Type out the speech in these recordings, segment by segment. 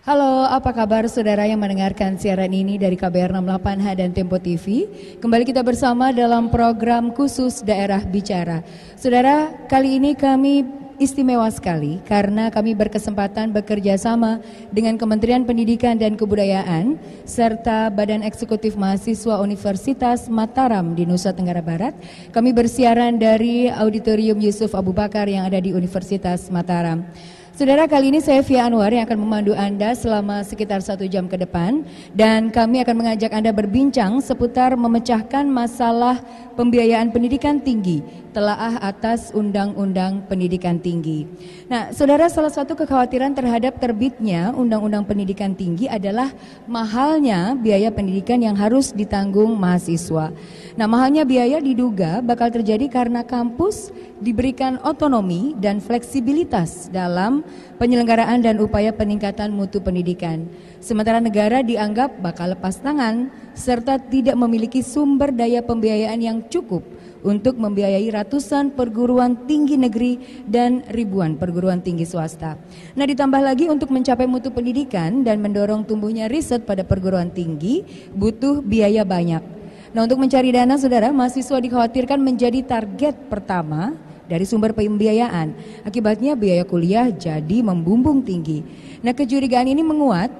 Halo, apa kabar saudara yang mendengarkan siaran ini dari KBR 68H dan Tempo TV? Kembali kita bersama dalam program khusus Daerah Bicara. Saudara, kali ini kami istimewa sekali karena kami berkesempatan bekerja sama dengan Kementerian Pendidikan dan Kebudayaan serta Badan Eksekutif Mahasiswa Universitas Mataram di Nusa Tenggara Barat. Kami bersiaran dari Auditorium Yusuf Abu Bakar yang ada di Universitas Mataram. Saudara, kali ini saya via Anwar yang akan memandu Anda selama sekitar satu jam ke depan. Dan kami akan mengajak Anda berbincang seputar memecahkan masalah pembiayaan pendidikan tinggi telaah atas Undang-Undang Pendidikan Tinggi. Nah, saudara, salah satu kekhawatiran terhadap terbitnya Undang-Undang Pendidikan Tinggi adalah mahalnya biaya pendidikan yang harus ditanggung mahasiswa. Nah, mahalnya biaya diduga bakal terjadi karena kampus diberikan otonomi dan fleksibilitas dalam penyelenggaraan dan upaya peningkatan mutu pendidikan. Sementara negara dianggap bakal lepas tangan serta tidak memiliki sumber daya pembiayaan yang cukup untuk membiayai ratusan perguruan tinggi negeri dan ribuan perguruan tinggi swasta. Nah, ditambah lagi untuk mencapai mutu pendidikan dan mendorong tumbuhnya riset pada perguruan tinggi butuh biaya banyak. Nah, untuk mencari dana, saudara, mahasiswa dikhawatirkan menjadi target pertama dari sumber pembiayaan. Akibatnya biaya kuliah jadi membumbung tinggi. Nah, kecurigaan ini menguat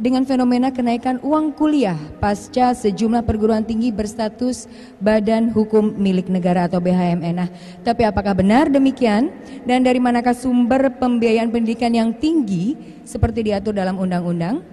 dengan fenomena kenaikan uang kuliah pasca sejumlah perguruan tinggi berstatus Badan Hukum Milik Negara atau BHMN. Nah, tapi apakah benar demikian? Dan dari manakah sumber pembiayaan pendidikan yang tinggi seperti diatur dalam undang-undang?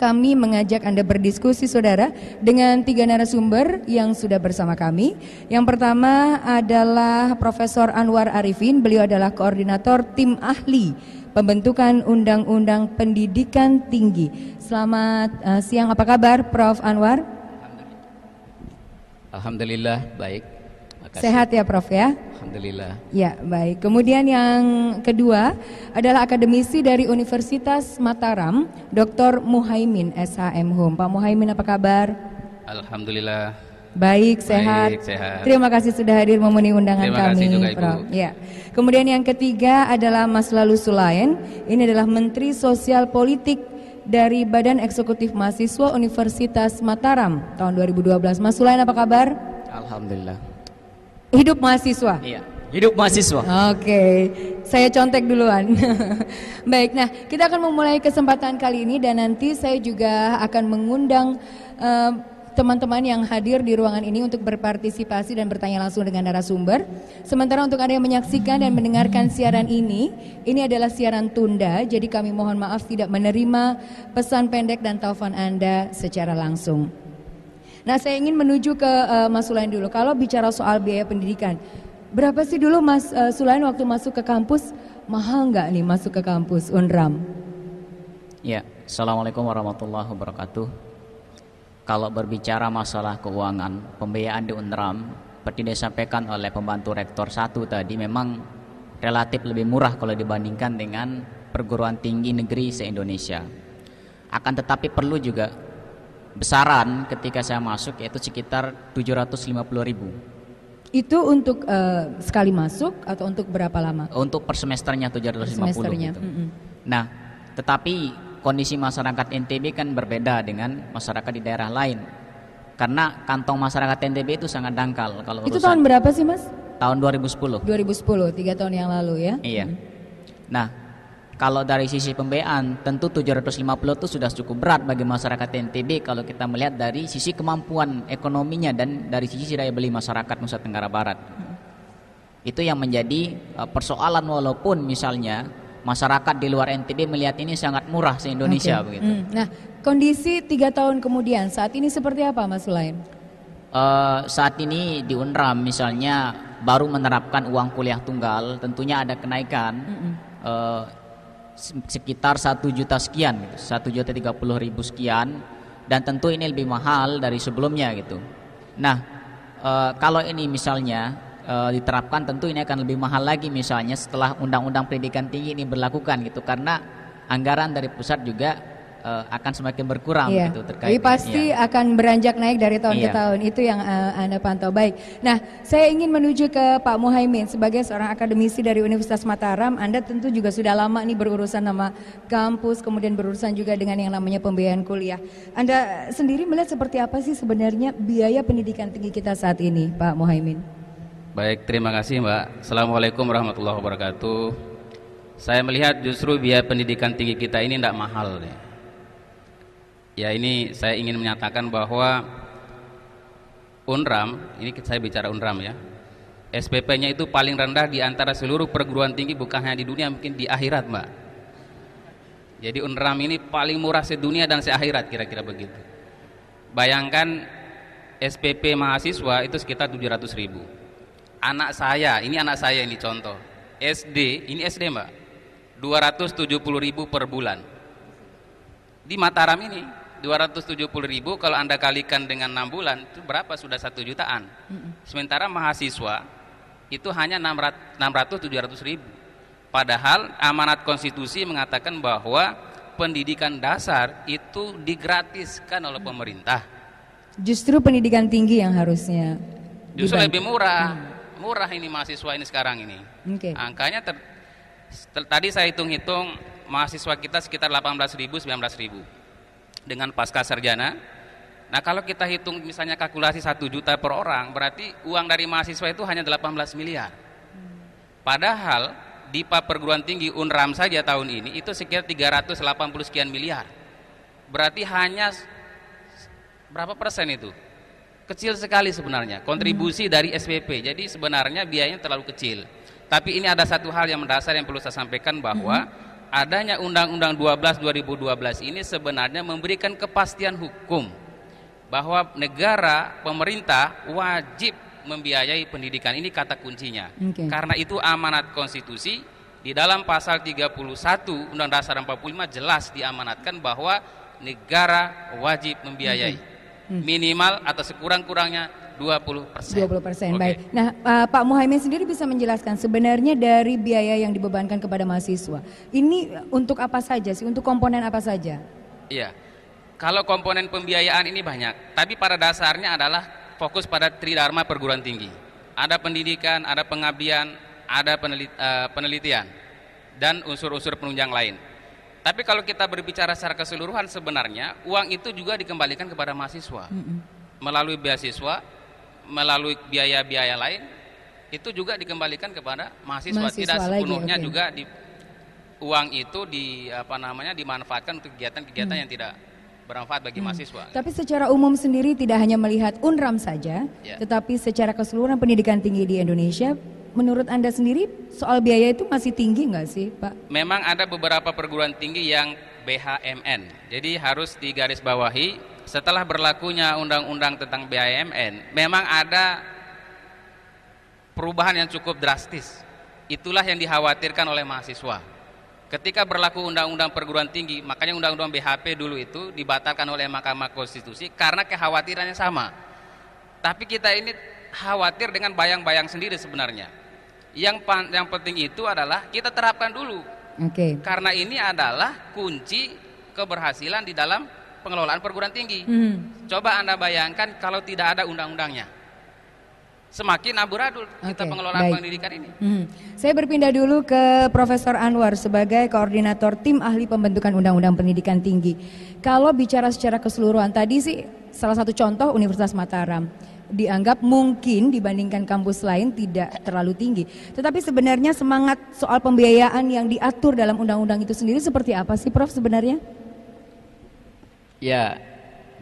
kami mengajak Anda berdiskusi saudara dengan tiga narasumber yang sudah bersama kami. Yang pertama adalah Profesor Anwar Arifin, beliau adalah koordinator tim ahli pembentukan Undang-Undang Pendidikan Tinggi. Selamat uh, siang, apa kabar Prof. Anwar? Alhamdulillah, baik kasih. Sehat ya Prof ya? Alhamdulillah. Ya, baik. Kemudian yang kedua adalah akademisi dari Universitas Mataram, Dr. Muhaimin SHM Hum. Pak Muhaimin apa kabar? Alhamdulillah. Baik, sehat. Baik, sehat. Terima kasih sudah hadir memenuhi undangan Terima kami, kasih juga, Ibu. Prof. Ya. Kemudian yang ketiga adalah Mas Lalu Sulain. Ini adalah Menteri Sosial Politik dari Badan Eksekutif Mahasiswa Universitas Mataram tahun 2012. Mas Sulain apa kabar? Alhamdulillah. Hidup mahasiswa. Iya. Hidup mahasiswa. Oke, okay. saya contek duluan. Baik, nah kita akan memulai kesempatan kali ini dan nanti saya juga akan mengundang teman eh, teman-teman yang hadir di ruangan ini untuk berpartisipasi dan bertanya langsung dengan narasumber. Sementara untuk Anda yang menyaksikan dan mendengarkan siaran ini, ini adalah siaran tunda, jadi kami mohon maaf tidak menerima pesan pendek dan telepon Anda secara langsung. Nah, saya ingin menuju ke uh, Mas Sulain dulu. Kalau bicara soal biaya pendidikan, berapa sih dulu Mas uh, Sulain waktu masuk ke kampus mahal nggak nih masuk ke kampus Unram? Ya, Assalamualaikum warahmatullahi wabarakatuh. Kalau berbicara masalah keuangan, pembiayaan di Unram, seperti disampaikan oleh pembantu rektor satu tadi, memang relatif lebih murah kalau dibandingkan dengan perguruan tinggi negeri se-Indonesia. Akan tetapi perlu juga besaran ketika saya masuk yaitu sekitar 750 ribu. Itu untuk uh, sekali masuk atau untuk berapa lama? Untuk per semesternya 750 per semesternya. Gitu. Mm -hmm. Nah, tetapi kondisi masyarakat NTB kan berbeda dengan masyarakat di daerah lain. Karena kantong masyarakat NTB itu sangat dangkal kalau Itu tahun berapa sih, Mas? Tahun 2010. 2010, tiga tahun yang lalu ya. Iya. Mm -hmm. Nah, kalau dari sisi pembiayaan tentu 750 itu sudah cukup berat bagi masyarakat NTB kalau kita melihat dari sisi kemampuan ekonominya dan dari sisi daya beli masyarakat Nusa Tenggara Barat. Itu yang menjadi uh, persoalan walaupun misalnya masyarakat di luar NTB melihat ini sangat murah se-Indonesia okay. Hmm. Nah, kondisi tiga tahun kemudian saat ini seperti apa Mas Sulaim? Uh, saat ini di UNRAM misalnya baru menerapkan uang kuliah tunggal, tentunya ada kenaikan. Mm -mm. Uh, sekitar satu juta sekian gitu, satu juta tiga puluh ribu sekian dan tentu ini lebih mahal dari sebelumnya gitu nah e, kalau ini misalnya e, diterapkan tentu ini akan lebih mahal lagi misalnya setelah undang-undang pendidikan tinggi ini berlakukan gitu karena anggaran dari pusat juga uh, akan semakin berkurang yeah. gitu terkait. Jadi pasti ya. akan beranjak naik dari tahun yeah. ke iya. tahun itu yang uh, Anda pantau. Baik. Nah, saya ingin menuju ke Pak Muhaimin sebagai seorang akademisi dari Universitas Mataram, Anda tentu juga sudah lama nih berurusan sama kampus kemudian berurusan juga dengan yang namanya pembiayaan kuliah. Anda sendiri melihat seperti apa sih sebenarnya biaya pendidikan tinggi kita saat ini, Pak Muhaimin? Baik, terima kasih Mbak. Assalamualaikum warahmatullahi wabarakatuh. Saya melihat justru biaya pendidikan tinggi kita ini tidak mahal. Nih. Ya ini saya ingin menyatakan bahwa UNRAM, ini saya bicara UNRAM ya. SPP-nya itu paling rendah di antara seluruh perguruan tinggi bukan hanya di dunia, mungkin di akhirat, Mbak. Jadi UNRAM ini paling murah sedunia dan seakhirat kira-kira begitu. Bayangkan SPP mahasiswa itu sekitar 700 ribu. Anak saya, ini anak saya ini contoh. SD, ini SD Mbak. 270 ribu per bulan di Mataram ini 270 ribu kalau Anda kalikan dengan 6 bulan itu berapa sudah satu jutaan sementara mahasiswa itu hanya 600-700 ribu padahal amanat konstitusi mengatakan bahwa pendidikan dasar itu digratiskan oleh pemerintah justru pendidikan tinggi yang harusnya justru dibantu. lebih murah mm. murah ini mahasiswa ini sekarang ini okay. angkanya ter, ter, tadi saya hitung-hitung mahasiswa kita sekitar 18 ribu 19 ribu dengan pasca sarjana. Nah kalau kita hitung misalnya kalkulasi 1 juta per orang, berarti uang dari mahasiswa itu hanya 18 miliar. Padahal di perguruan tinggi UNRAM saja tahun ini itu sekitar 380 sekian miliar. Berarti hanya berapa persen itu? Kecil sekali sebenarnya kontribusi hmm. dari SPP. Jadi sebenarnya biayanya terlalu kecil. Tapi ini ada satu hal yang mendasar yang perlu saya sampaikan bahwa hmm adanya Undang-Undang 12 2012 ini sebenarnya memberikan kepastian hukum bahwa negara pemerintah wajib membiayai pendidikan ini kata kuncinya. Okay. Karena itu amanat konstitusi di dalam pasal 31 Undang-Undang Dasar 45 jelas diamanatkan bahwa negara wajib membiayai okay. Hmm. minimal atau sekurang-kurangnya 20 persen. 20 persen, baik. Nah, uh, Pak Muhaimin sendiri bisa menjelaskan sebenarnya dari biaya yang dibebankan kepada mahasiswa, ini untuk apa saja sih? Untuk komponen apa saja? Iya, kalau komponen pembiayaan ini banyak, tapi pada dasarnya adalah fokus pada tridharma perguruan tinggi. Ada pendidikan, ada pengabdian, ada penelit, uh, eh, penelitian, dan unsur-unsur penunjang lain. Tapi kalau kita berbicara secara keseluruhan sebenarnya uang itu juga dikembalikan kepada mahasiswa mm hmm melalui beasiswa melalui biaya-biaya lain itu juga dikembalikan kepada mahasiswa, mahasiswa tidak sepenuhnya lagi, juga di uang itu di apa namanya dimanfaatkan untuk kegiatan-kegiatan hmm. yang tidak bermanfaat bagi hmm. mahasiswa. Tapi secara umum sendiri tidak hanya melihat UNRAM saja, yeah. tetapi secara keseluruhan pendidikan tinggi di Indonesia, menurut Anda sendiri soal biaya itu masih tinggi nggak sih, Pak? Memang ada beberapa perguruan tinggi yang BHMN. Jadi harus digarisbawahi setelah berlakunya undang-undang tentang BIMN memang ada perubahan yang cukup drastis itulah yang dikhawatirkan oleh mahasiswa ketika berlaku undang-undang perguruan tinggi makanya undang-undang BHP dulu itu dibatalkan oleh Mahkamah Konstitusi karena kekhawatirannya sama tapi kita ini khawatir dengan bayang-bayang sendiri sebenarnya yang pan, yang penting itu adalah kita terapkan dulu okay. karena ini adalah kunci keberhasilan di dalam pengelolaan perguruan tinggi. Hmm. Coba Anda bayangkan kalau tidak ada undang-undangnya. Semakin aburadul okay, kita pengelolaan baik. pendidikan ini. Hmm. Saya berpindah dulu ke Profesor Anwar sebagai koordinator tim ahli pembentukan undang-undang pendidikan tinggi. Kalau bicara secara keseluruhan tadi sih salah satu contoh Universitas Mataram dianggap mungkin dibandingkan kampus lain tidak terlalu tinggi. Tetapi sebenarnya semangat soal pembiayaan yang diatur dalam undang-undang itu sendiri seperti apa sih Prof sebenarnya? Ya,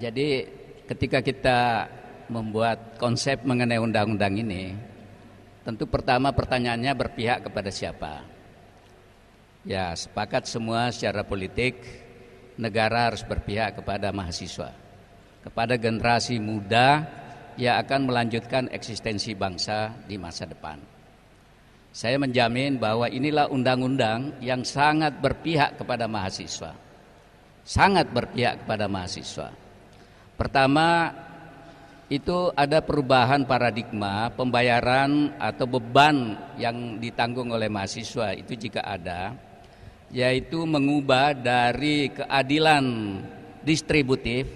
jadi ketika kita membuat konsep mengenai undang-undang ini, tentu pertama pertanyaannya berpihak kepada siapa. Ya, sepakat semua secara politik negara harus berpihak kepada mahasiswa, kepada generasi muda yang akan melanjutkan eksistensi bangsa di masa depan. Saya menjamin bahwa inilah undang-undang yang sangat berpihak kepada mahasiswa sangat berpihak kepada mahasiswa. Pertama, itu ada perubahan paradigma pembayaran atau beban yang ditanggung oleh mahasiswa itu jika ada yaitu mengubah dari keadilan distributif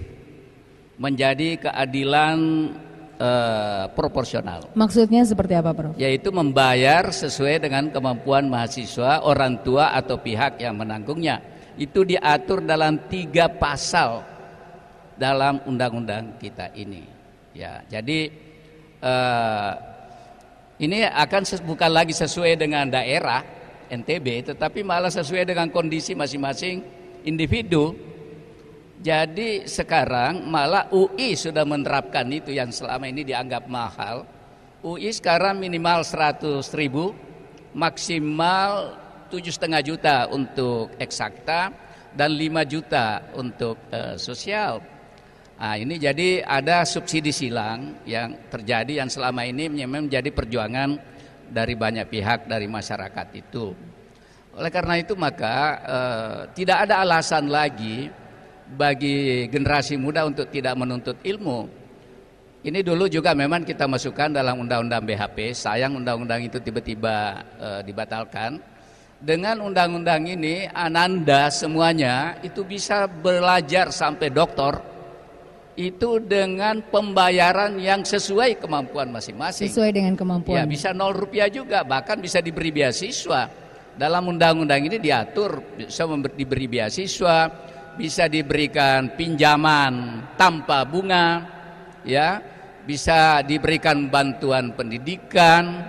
menjadi keadilan eh, proporsional. Maksudnya seperti apa, Prof? Yaitu membayar sesuai dengan kemampuan mahasiswa, orang tua atau pihak yang menanggungnya itu diatur dalam tiga pasal dalam undang-undang kita ini. Ya, jadi eh, ini akan bukan lagi sesuai dengan daerah NTB, tetapi malah sesuai dengan kondisi masing-masing individu. Jadi sekarang malah UI sudah menerapkan itu yang selama ini dianggap mahal. UI sekarang minimal 100 ribu, maksimal tujuh setengah juta untuk eksakta dan lima juta untuk uh, sosial. Nah, ini jadi ada subsidi silang yang terjadi yang selama ini memang menjadi perjuangan dari banyak pihak dari masyarakat itu. Oleh karena itu maka eh, tidak ada alasan lagi bagi generasi muda untuk tidak menuntut ilmu. Ini dulu juga memang kita masukkan dalam undang-undang BHP. Sayang undang-undang itu tiba-tiba eh, dibatalkan dengan undang-undang ini Ananda semuanya itu bisa belajar sampai doktor itu dengan pembayaran yang sesuai kemampuan masing-masing. Sesuai dengan kemampuan. Ya, bisa nol rupiah juga, bahkan bisa diberi beasiswa. Dalam undang-undang ini diatur bisa diberi beasiswa, bisa diberikan pinjaman tanpa bunga, ya, bisa diberikan bantuan pendidikan,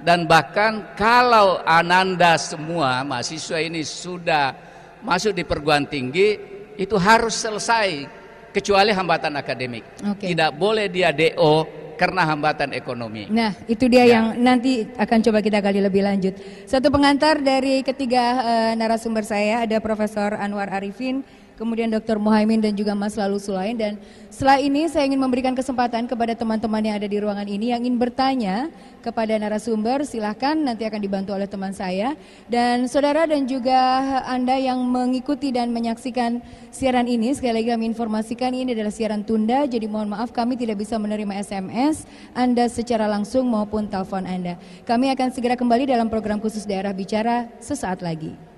dan bahkan kalau ananda semua mahasiswa ini sudah masuk di perguruan tinggi itu harus selesai kecuali hambatan akademik. Okay. Tidak boleh dia DO karena hambatan ekonomi. Nah, itu dia ya. yang nanti akan coba kita gali lebih lanjut. Satu pengantar dari ketiga e, narasumber saya ada Profesor Anwar Arifin kemudian Dr. Muhaimin dan juga Mas Lalu Sulain. Dan setelah ini saya ingin memberikan kesempatan kepada teman-teman yang ada di ruangan ini yang ingin bertanya kepada narasumber, silahkan nanti akan dibantu oleh teman saya. Dan saudara dan juga Anda yang mengikuti dan menyaksikan siaran ini, sekali lagi kami informasikan ini adalah siaran tunda, jadi mohon maaf kami tidak bisa menerima SMS Anda secara langsung maupun telepon Anda. Kami akan segera kembali dalam program khusus daerah bicara sesaat lagi.